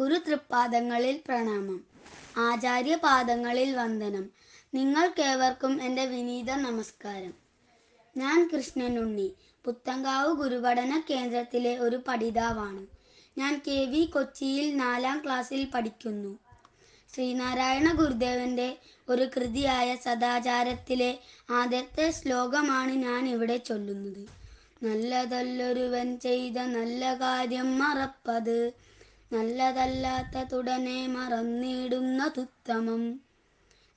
ഗുരുതൃപാദങ്ങളിൽ പ്രണാമം ആചാര്യപാദങ്ങളിൽ വന്ദനം നിങ്ങൾക്കേവർക്കും എൻ്റെ വിനീത നമസ്കാരം ഞാൻ കൃഷ്ണനുണ്ണി പുത്തങ്കാവ് ഗുരുപഠന കേന്ദ്രത്തിലെ ഒരു പഠിതാവാണ് ഞാൻ കെ വി കൊച്ചിയിൽ നാലാം ക്ലാസ്സിൽ പഠിക്കുന്നു ശ്രീനാരായണ ഗുരുദേവന്റെ ഒരു കൃതിയായ സദാചാരത്തിലെ ആദ്യത്തെ ശ്ലോകമാണ് ഞാൻ ഇവിടെ ചൊല്ലുന്നത് നല്ലതല്ലൊരുവൻ ചെയ്ത നല്ല കാര്യം മറപ്പത് നല്ലതല്ലാത്തതുടനെ മറന്നിടുന്ന തുത്തമം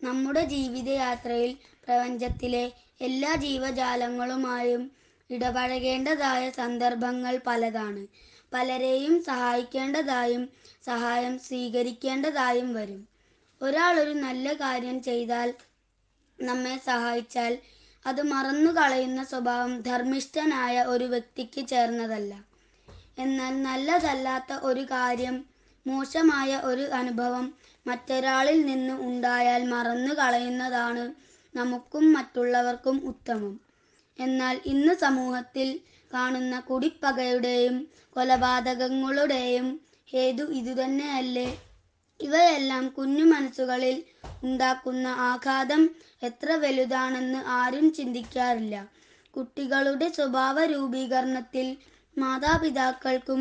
നമ്മുടെ ജീവിതയാത്രയിൽ പ്രപഞ്ചത്തിലെ എല്ലാ ജീവജാലങ്ങളുമായും ഇടപഴകേണ്ടതായ സന്ദർഭങ്ങൾ പലതാണ് പലരെയും സഹായിക്കേണ്ടതായും സഹായം സ്വീകരിക്കേണ്ടതായും വരും ഒരാൾ ഒരു നല്ല കാര്യം ചെയ്താൽ നമ്മെ സഹായിച്ചാൽ അത് മറന്നു കളയുന്ന സ്വഭാവം ധർമ്മിഷ്ഠനായ ഒരു വ്യക്തിക്ക് ചേർന്നതല്ല എന്നാൽ നല്ലതല്ലാത്ത ഒരു കാര്യം മോശമായ ഒരു അനുഭവം മറ്റൊരാളിൽ നിന്ന് ഉണ്ടായാൽ മറന്നു കളയുന്നതാണ് നമുക്കും മറ്റുള്ളവർക്കും ഉത്തമം എന്നാൽ ഇന്ന് സമൂഹത്തിൽ കാണുന്ന കുടിപ്പകയുടെയും കൊലപാതകങ്ങളുടെയും ഹേതു ഇതുതന്നെയല്ലേ ഇവയെല്ലാം കുഞ്ഞു മനസ്സുകളിൽ ഉണ്ടാക്കുന്ന ആഘാതം എത്ര വലുതാണെന്ന് ആരും ചിന്തിക്കാറില്ല കുട്ടികളുടെ സ്വഭാവ രൂപീകരണത്തിൽ മാതാപിതാക്കൾക്കും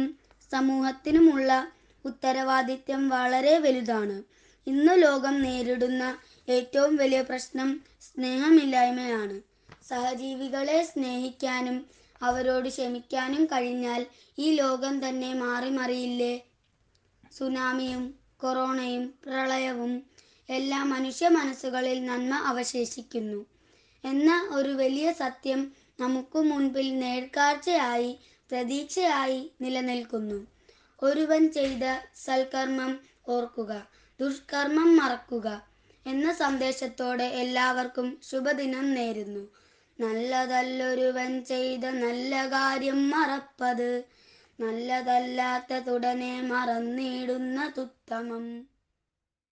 സമൂഹത്തിനുമുള്ള ഉത്തരവാദിത്യം വളരെ വലുതാണ് ഇന്ന് ലോകം നേരിടുന്ന ഏറ്റവും വലിയ പ്രശ്നം സ്നേഹമില്ലായ്മയാണ് സഹജീവികളെ സ്നേഹിക്കാനും അവരോട് ക്ഷമിക്കാനും കഴിഞ്ഞാൽ ഈ ലോകം തന്നെ മാറി മറിയില്ലേ സുനാമിയും കൊറോണയും പ്രളയവും എല്ലാം മനുഷ്യ മനസ്സുകളിൽ നന്മ അവശേഷിക്കുന്നു എന്ന ഒരു വലിയ സത്യം നമുക്ക് മുൻപിൽ നേർക്കാഴ്ചയായി പ്രതീക്ഷയായി നിലനിൽക്കുന്നു ഒരുവൻ ചെയ്ത സൽക്കർമ്മം ഓർക്കുക ദുഷ്കർമ്മം മറക്കുക എന്ന സന്ദേശത്തോടെ എല്ലാവർക്കും ശുഭദിനം നേരുന്നു നല്ലതല്ലൊരുവൻ ചെയ്ത നല്ല കാര്യം മറപ്പത് നല്ലതല്ലാത്ത തുടനെ മറന്നിടുന്ന തുത്തമം